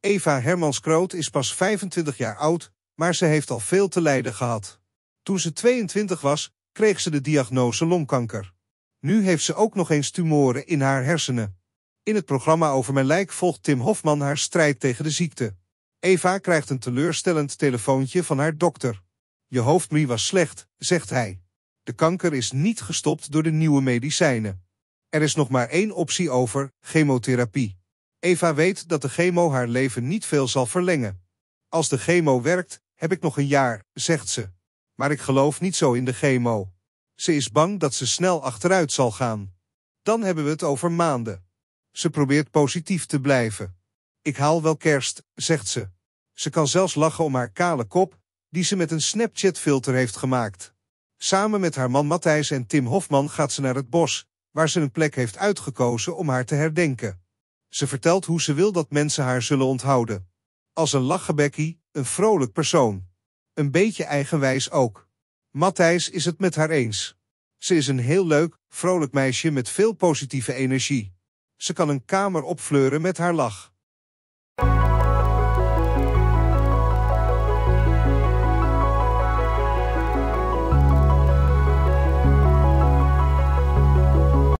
Eva Hermans-Kroot is pas 25 jaar oud, maar ze heeft al veel te lijden gehad. Toen ze 22 was, kreeg ze de diagnose longkanker. Nu heeft ze ook nog eens tumoren in haar hersenen. In het programma Over Mijn Lijk volgt Tim Hofman haar strijd tegen de ziekte. Eva krijgt een teleurstellend telefoontje van haar dokter. Je hoofdblie was slecht, zegt hij. De kanker is niet gestopt door de nieuwe medicijnen. Er is nog maar één optie over, chemotherapie. Eva weet dat de chemo haar leven niet veel zal verlengen. Als de chemo werkt, heb ik nog een jaar, zegt ze. Maar ik geloof niet zo in de chemo. Ze is bang dat ze snel achteruit zal gaan. Dan hebben we het over maanden. Ze probeert positief te blijven. Ik haal wel kerst, zegt ze. Ze kan zelfs lachen om haar kale kop, die ze met een Snapchat-filter heeft gemaakt. Samen met haar man Matthijs en Tim Hofman gaat ze naar het bos, waar ze een plek heeft uitgekozen om haar te herdenken. Ze vertelt hoe ze wil dat mensen haar zullen onthouden. Als een lachgebekkie, een vrolijk persoon. Een beetje eigenwijs ook. Matthijs is het met haar eens. Ze is een heel leuk, vrolijk meisje met veel positieve energie. Ze kan een kamer opfleuren met haar lach.